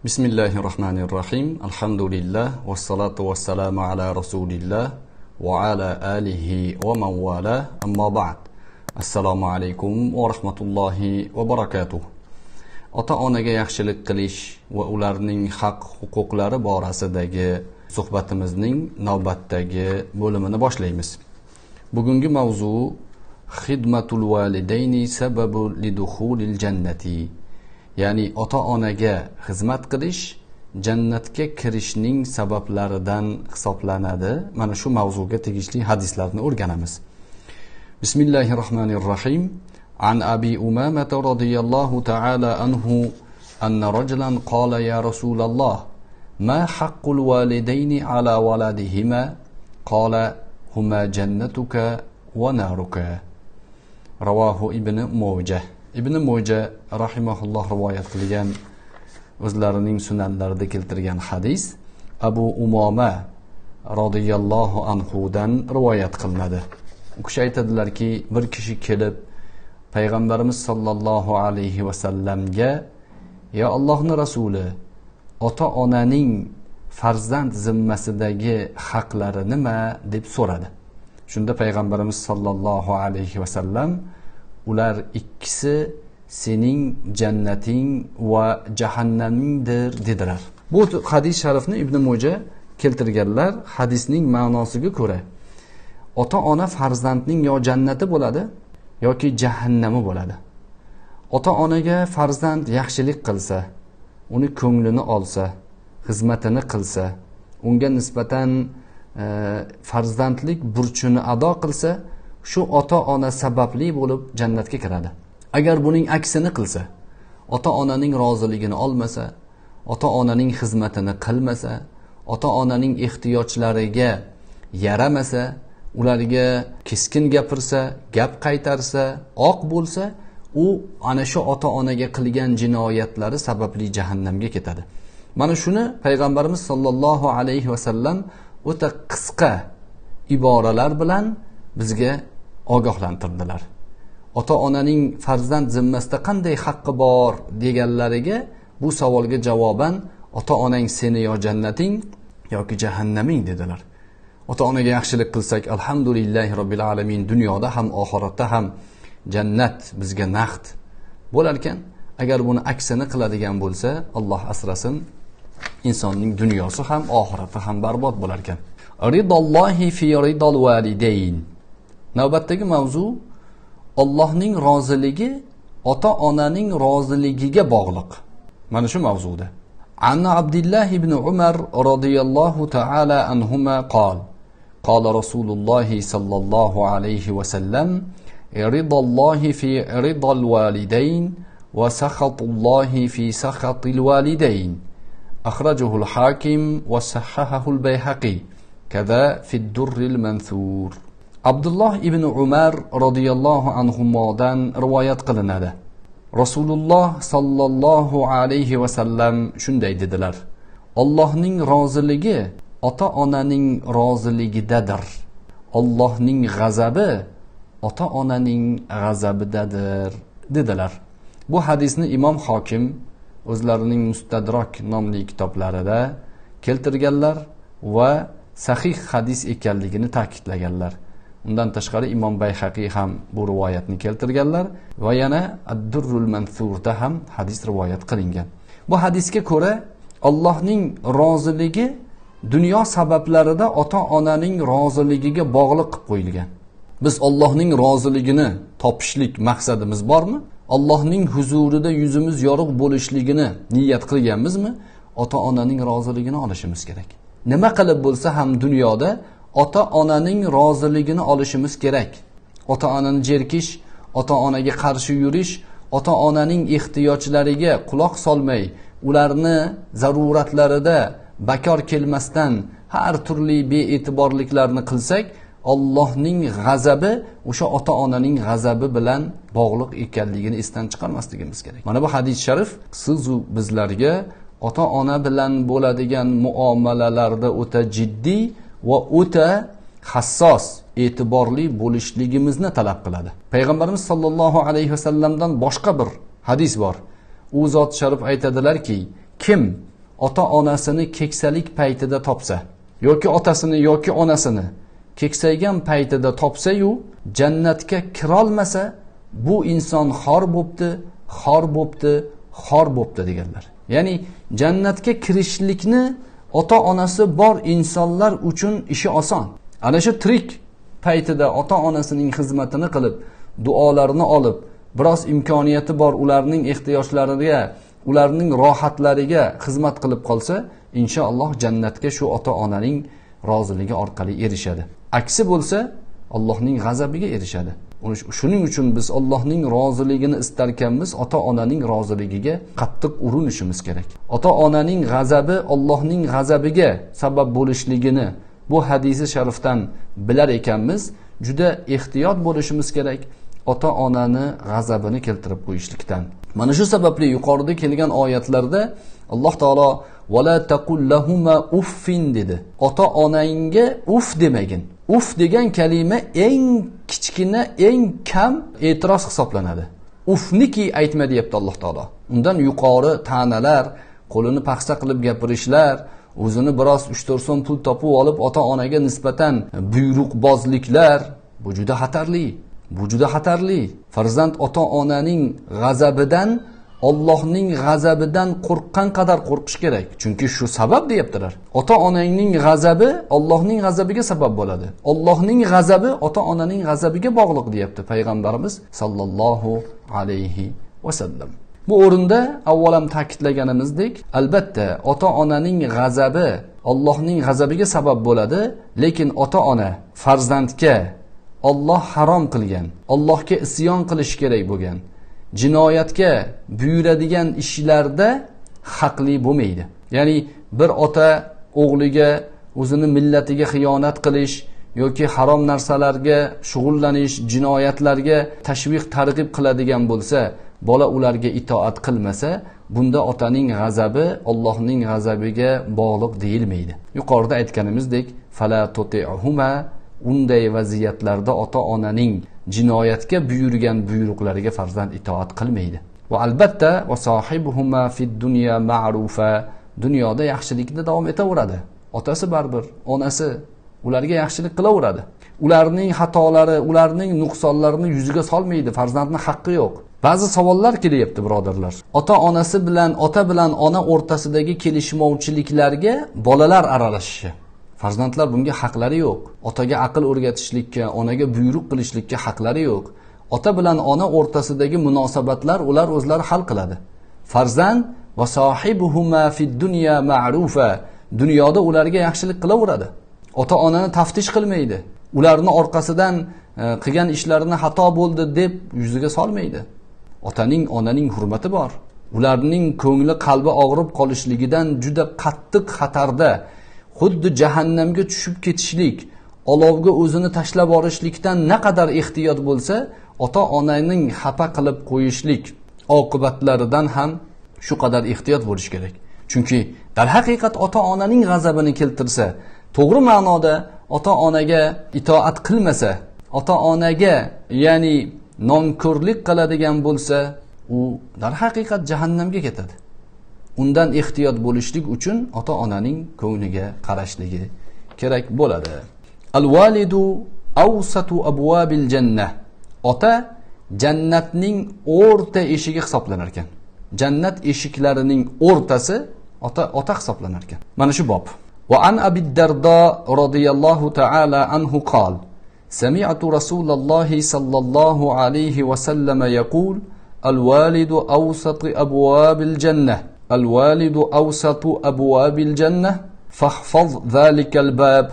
Bismillahirrahmanirrahim. Alhamdulillah wassalatu wassalamu ala Rasulillah va ala alihi va man wala. Amma ba'd. Assalomu alaykum va rahmatullohi va barakatuh. Ota-onaga yaxshilik qilish va ularning haq huquqlari borasidagi suhbatimizning navbatdagi bo'limini boshlaymiz. Bugungi mavzu xidmatul validayni sababu lidukhulil jannati. ya'ni ota onaga xizmat qilish jannatga kirishning sabablaridan hisoblanadi mana shu mavzuga tegishli hadislarni o'rganamiz bismillahi rohmanir rohim an abi umamata roziyallohu taala anhu أن رجلا قال يا رسول الله ما حق الوالدين على ولدهما قال هما جنتك ونارك رواه ابن موجه ibn mo'ja rahimaulloh rivoyat qilgan o'zlarining sunanlarida keltirgan hadis abu umoma roziyallohu anhudan rivoyat qilinadi u kishi aytadilarki bir kishi kelib payg'ambarimiz sollallohu alayhi vasallamga yo allohni rasuli ota onaning farzand zimmasidagi haqlari nima deb so'radi shunda payg'ambarimiz sollallohu alayhi vasallam ular ikkisi sening jannating va jahannamingdir dedilar bu hadis sharifni ibn mo'ja keltirganlar hadisning ma'nosiga ko'ra ota ona farzandning yo jannati bo'ladi yoki jahannami bo'ladi ota onaga farzand yaxshilik qilsa uni ko'nglini olsa xizmatini qilsa unga nisbatan e, farzandlik burchini ado qilsa shu ota ona sababli bo'lib jannatga kiradi agar buning aksini qilsa ota onaning roziligini olmasa ota onaning xizmatini qilmasa ota onaning ehtiyojlariga yaramasa ularga keskin gapirsa gap qaytarsa oq bo'lsa u ana shu ota onaga qilgan jinoyatlari sababli jahannamga ketadi mana shuni payg'ambarimiz sollallohu alayhi vasallam o'ta qisqa iboralar bilan bizga ogohlantirdilar ota onaning farzand zimmasida qanday haqqi bor deganlariga bu savolga javoban ota onang seni yo jannating yoki jahannaming dedilar ota onaga yaxshilik qilsak alhamdulillahi robbil alamin dunyoda ham oxiratda ham jannat bizga naqd bo'larkan agar buni aksini qiladigan bo'lsa alloh asrasin insonning dunyosi ham oxirati ham barbod bo'larkan ridollohi fi ridol validayn navbatdagi mavzu ollohning roziligi ota onaning roziligiga bog'liq mana shu mavzuda عن عبد ibn umar عمر taala anhuma تعالى عنهما قال قال رسول الله صلى الله عليه وسلم رضا الله في رضا الوالدين وسخط الله في سخط الوالدين أخرجه الحاكم وصححه البيهقي كذا في الدر المنثور abdulloh ibn umar roziyallohu anhudan rivoyat qilinadi rasululloh sollallohu alayhi vasallam shunday dedilar ollohning roziligi ota onaning roziligidadir ollohning g'azabi ota onaning g'azabidadir dedilar bu hadisni imom hokim o'zlarining mustadrok nomli kitoblarida keltirganlar va sahih hadis ekanligini ta'kidlaganlar undan tashqari imom bayhaqiy ham bu rivoyatni keltirganlar va yana addurrul mansurda ham hadis rivoyat qilingan bu hadisga ko'ra allohning roziligi dunyo sabablarida ota onaning roziligiga bog'liq qilib qo'yilgan biz ollohning roziligini topishlik maqsadimiz bormi allohning huzurida yuzimiz yorug' bo'lishligini niyat qilganmizmi ota onaning roziligini olishimiz kerak nima qilib bo'lsa ham dunyoda ota onaning roziligini olishimiz kerak ota onani jerkish ota onaga qarshi yurish ota onaning ehtiyojlariga quloq solmay ularni zaruratlarida bakor kelmasdan har turli bee'tiborliklarni qilsak ollohning g'azabi o'sha ota onaning g'azabi bilan bog'liq ekanligini esdan chiqarmasligimiz kerak mana bu hadis sharif sizu bizlarga ota ona bilan bo'ladigan muomalalarda o'ta jiddiy va o'ta hassos e'tiborli bo'lishligimizni talab qiladi payg'ambarimiz sollallohu alayhi vasallamdan boshqa bir hadis bor u zot sharif aytadilarki kim ota onasini keksalik paytida topsa yoki otasini yoki onasini keksaygan paytida topsayu jannatga kirolmasa bu inson xor bo'pti xor bo'pti xor bo'pti deganlar ya'ni jannatga kirishlikni ota onasi bor insonlar uchun ishi oson ana shu tirik paytida ota onasining xizmatini qilib duolarini olib biroz imkoniyati bor ularning ehtiyojlariga ularning rohatlariga xizmat qilib qolsa inshaalloh jannatga shu ota onaning roziligi orqali erishadi aksi bo'lsa allohning g'azabiga erishadi shuning uchun biz ollohning roziligini istarkanmiz ota onaning roziligiga qattiq urinishimiz kerak ota onaning g'azabi ollohning g'azabiga sabab bo'lishligini bu hadisi sharifdan bilar ekanmiz juda ehtiyot bo'lishimiz kerak ota onani g'azabini keltirib qo'yishlikdan mana shu sababli yuqorida kelgan oyatlarda alloh taolo vala taqullahuma uffin dedi ota onangga uf demagin uf degan kalima eng kichkina eng kam e'tiroz hisoblanadi ufniki aytma deyapti alloh taolo undan yuqori ta'nalar qo'lini paxsa qilib gapirishlar o'zini biroz uch to'rt so'm pul topib olib ota onaga nisbatan buyruqbozliklar bu juda xatarli bu juda xatarli farzand ota onaning g'azabidan ollohning g'azabidan qo'rqqan qadar qo'rqish kerak chunki shu sabab deyaptilar ota onangning g'azabi ollohning g'azabiga sabab bo'ladi ollohning g'azabi ota onaning g'azabiga bog'liq deyapti payg'ambarimiz sollallohu alayhi vasallam bu o'rinda avvalam ta'kidlaganimizdek albatta ota onaning g'azabi ollohning g'azabiga sabab bo'ladi lekin ota ona farzandga olloh harom qilgan ollohga isyon qilish kerak bo'lgan jinoyatga buyuradigan ishlarda haqli bo'lmaydi ya'ni bir ota o'g'liga o'zini millatiga xiyonat qilish yoki harom narsalarga shug'ullanish jinoyatlarga tashviq targ'ib qiladigan bo'lsa bola ularga itoat qilmasa bunda otaning g'azabi allohning g'azabiga bog'liq deyilmaydi yuqorida aytganimizdek fala unday vaziyatlarda ota onaning jinoyatga buyurgan buyruqlariga farzand itoat qilmaydi va albatta fid dunya ma'rufa dunyoda yaxshilikni davom etaveradi otasi baribir onasi ularga yaxshilik qilaveradi ularning xatolari ularning nuqsonlarini yuziga solmaydi farzandni haqqi yo'q ba'zi savollar kelyapti birodarlar ota onasi bilan ota bilan ona o'rtasidagi kelishmovchiliklarga bolalar aralashishi farzandlar bunga haqlari yo'q otaga aql o'rgatishlikka onaga buyruq qilishlikka haqlari yo'q ota bilan ona o'rtasidagi munosabatlar ular o'zlari hal qiladi farzand va sohibuhuma fid dunya ma'rufa dunyoda ularga yaxshilik qilaveradi ota onani taftish qilmaydi ularni orqasidan e, qilgan e, ishlarini xato bo'ldi deb yuziga solmaydi otaning onaning hurmati bor ularning ko'ngli qalbi og'rib qolishligidan juda qattiq xatarda xuddi jahannamga tushib ketishlik olovga o'zini tashlab yuborishlikdan naqadar ehtiyot bo'lsa ota onaning xafa qilib qo'yishlik oqibatlaridan ham shu qadar ehtiyot bo'lish kerak chunki darhaqiqat ota onaning g'azabini keltirsa to'g'ri ma'noda ota onaga itoat qilmasa ota onaga ya'ni nonko'rlik qiladigan bo'lsa u darhaqiqat jahannamga ketadi undan ehtiyot bo'lishlik uchun ota onaning ko'ngliga qarashligi kerak bo'ladi al validu avsatu abvabil janna ota jannatning o'rta eshigi hisoblanar ekan jannat eshiklarining o'rtasi ota ota hisoblanar ekan mana shu bob va an abi dardo roziyallohu taala anhu qol سمعت رسول الله صلى الله عليه وسلم يقول الوالد أوسط أبواب الجنة الوالد أوسط أبواب الجنة فاحفظ ذلك الباب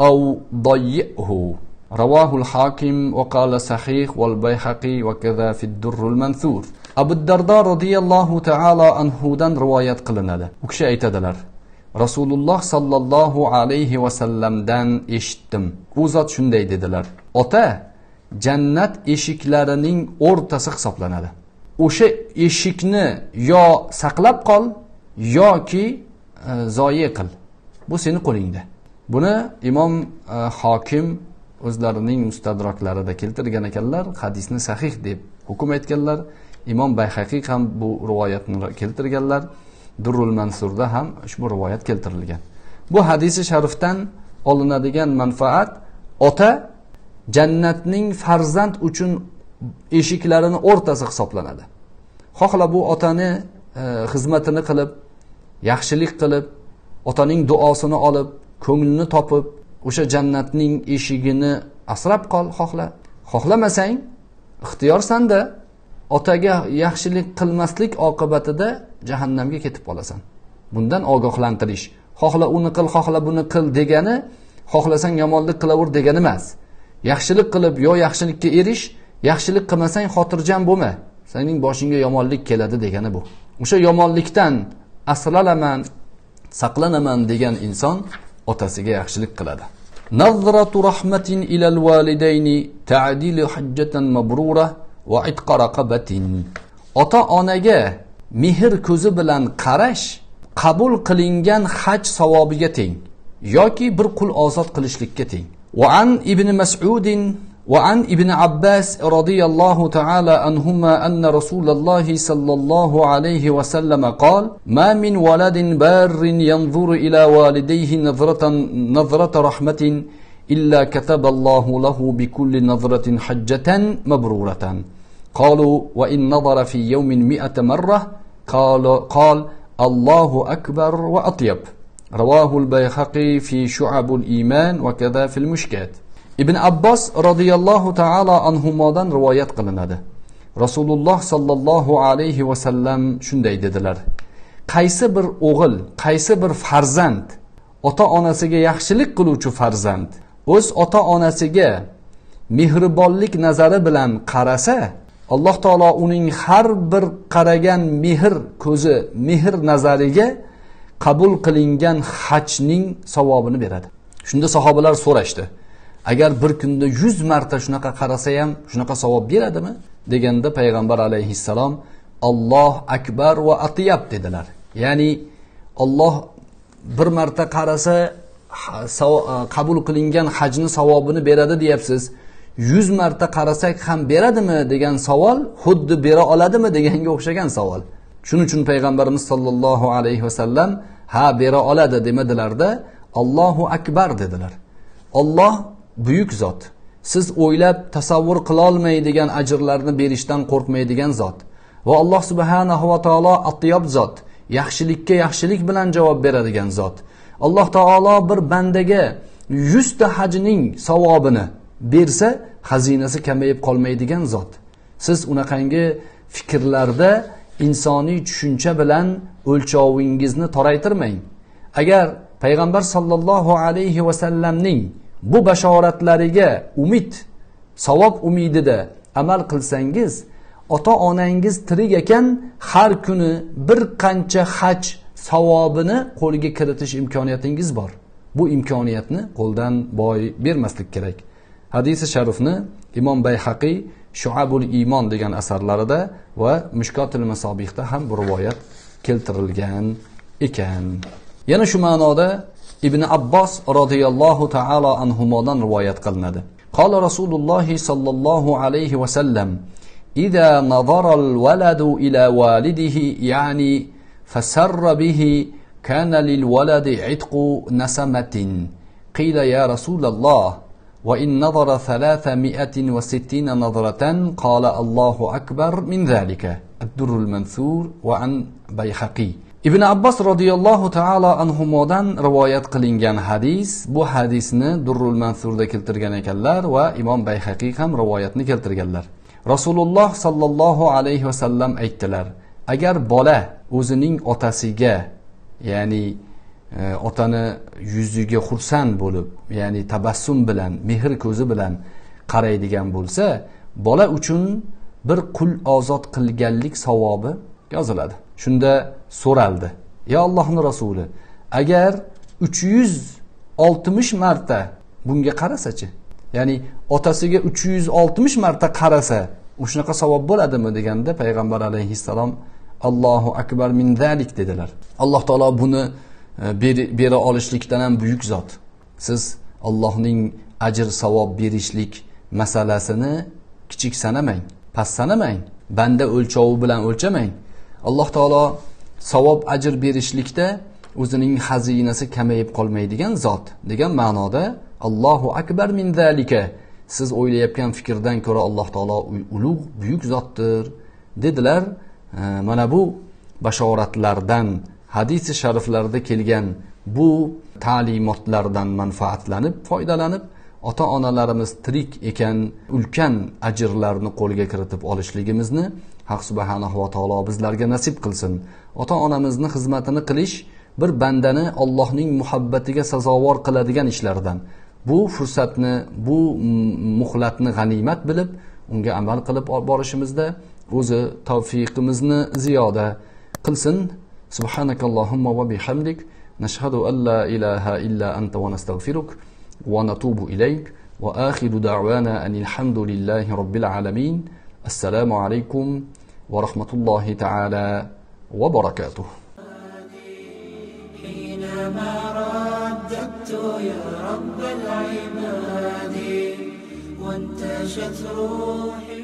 أو ضيئه رواه الحاكم وقال صحيح والبيحقي وكذا في الدر المنثور أبو الدرداء رضي الله تعالى عنه دن رواية قلنا وكش أيتدلر rasululloh sollallohu alayhi vasallamdan eshitdim u zot shunday dedilar ota jannat eshiklarining o'rtasi hisoblanadi o'sha eshikni yo saqlab qol yoki e, zoyi qil bu seni qo'lingda buni imom e, hokim o'zlarining mustadroklarida keltirgan ekanlar hadisni sahih deb hukm aytganlar imom bayhaqiy ham bu rivoyatni keltirganlar durrul mansurda ham ushbu rivoyat keltirilgan bu hadisi sharifdan olinadigan manfaat ota jannatning farzand uchun eshiklarini o'rtasi hisoblanadi xohla bu otani e, xizmatini qilib yaxshilik qilib otaning duosini olib ko'nglini topib o'sha jannatning eshigini asrab qol xohla xohlamasang ixtiyorsanda otaga yaxshilik qilmaslik oqibatida jahannamga ketib qolasan bundan ogohlantirish xohla uni qil xohla buni qil degani xohlasang yomonlik qilaver degani emas yaxshilik qilib yo yaxshilikka erish yaxshilik qilmasang xotirjam bo'lma sening boshingga yomonlik keladi degani bu o'sha yomonlikdan asralaman saqlanaman degan inson otasiga yaxshilik qiladi nazratu rahmatin ilal validayni ta'dilu hajjatan mabrura va itqa raqabatin ota onaga mehr ko'zi bilan qarash qabul qilingan haj savobiga teng yoki bir qul ozod qilishlikka teng an ibn mas'udin وعن ابن عباس رضي الله تعالى عنهما أن رسول الله صلى الله عليه وسلم قال ما من ولد بار ينظر إلى والديه نظرة, نظرة رحمة إلا كتب الله له بكل نظرة حجة مبرورة قالوا وإن نظر في يوم مئة مرة قال, قال الله أكبر وأطيب رواه البيهقي في شعب الإيمان وكذا في المشكات ibn abbos roziyallohu taolo anhumodan rivoyat qilinadi rasululloh sollallohu alayhi vasallam shunday dedilar qaysi bir o'g'il qaysi bir farzand ota onasiga yaxshilik qiluvchi farzand o'z ota onasiga mehribonlik nazari bilan qarasa alloh taolo uning har bir qaragan mehr ko'zi mehr nazariga qabul qilingan hajning savobini beradi shunda sahobalar so'rashdi işte. agar bir kunda yuz marta shunaqa qarasa ham shunaqa savob beradimi deganda payg'ambar alayhissalom alloh akbar va atiyab dedilar ya'ni olloh bir marta qarasa e, qabul qilingan hajni savobini beradi deyapsiz yuz marta qarasak ham beradimi degan savol xuddi bera oladimi deganga o'xshagan savol shuning uchun payg'ambarimiz sollallohu alayhi vasallam ha bera oladi demadilarda allohu akbar dedilar olloh buyuk zot siz o'ylab tasavvur qilolmaydigan ajrlarni berishdan qo'rqmaydigan zot va alloh subhanahu va taolo attiyob zot yaxshilikka yaxshilik bilan javob beradigan zot alloh taolo bir bandaga yuzta hajning savobini bersa xazinasi kamayib qolmaydigan zot siz unaqangi fikrlarda insoniy tushuncha bilan o'lchovingizni toraytirmang agar payg'ambar sollallohu alayhi vasallamning bu bashoratlariga umid savob umidida amal qilsangiz ota onangiz tirik ekan har kuni bir qancha haj savobini qo'lga kiritish imkoniyatingiz bor bu imkoniyatni qo'ldan boy bermaslik kerak hadisi sharifni imom bayhaqiy shuabul iymon degan asarlarida va mushkotil masobihda ham bu rivoyat keltirilgan ekan yana shu ma'noda ابن عباس رضي الله تعالى عنهما روايت قلنده قال رسول الله صلى الله عليه وسلم إذا نظر الولد إلى والده يعني فسر به كان للولد عتق نسمة قيل يا رسول الله وإن نظر ثلاثمائة وستين نظرة قال الله أكبر من ذلك الدر المنثور وعن بيخقي ibn abbos roziyallohu taolo anhudan rivoyat qilingan hadis bu hadisni durrul mansurda keltirgan ekanlar va imom bayhaqiy ham rivoyatni keltirganlar rasululloh sollallohu alayhi vasallam aytdilar agar bola o'zining otasiga ya'ni e, otani yuziga xursand bo'lib ya'ni tabassum bilan mehr ko'zi bilan qaraydigan bo'lsa bola uchun bir qul ozod qilganlik savobi yoziladi shunda so'raldi ey ollohni rasuli agar uch yuz oltmish marta bunga qarasachi ya'ni otasiga uch yuz oltmish marta qarasa shunaqa savob bo'ladimi deganda payg'ambar alayhissalom allohu akbar min zalik dedilar alloh taolo buni e, bera olishlikdan ham buyuk zot siz allohning ajr savob berishlik masalasini kichik sanamang past sanamang banda o'lchovi bilan o'lchamang alloh taolo savob ajr berishlikda o'zining xazinasi kamayib qolmaydigan zot degan ma'noda allohu akbar min zalika siz o'ylayotgan fikrdan ko'ra alloh taolo ulug' buyuk zotdir dedilar e, mana bu bashoratlardan hadisi shariflarda kelgan bu ta'limotlardan manfaatlanib foydalanib ota onalarimiz tirik ekan ulkan ajrlarni qo'lga kiritib olishligimizni haq subhanahu va taolo bizlarga nasib qilsin ota onamizni xizmatini qilish bir bandani allohning muhabbatiga sazovor qiladigan ishlardan bu fursatni bu muhlatni g'animat bilib unga amal qilib borishimizda o'zi tavfiqimizni ziyoda qilsin subhanakallohumma va bihamdik nashhadu an la ilaha illa anta va nastag'firuk ونتوب إليك وآخر دعوانا أن الحمد لله رب العالمين السلام عليكم ورحمة الله تعالى وبركاته حينما رددت يا رب العباد وانتشت روحي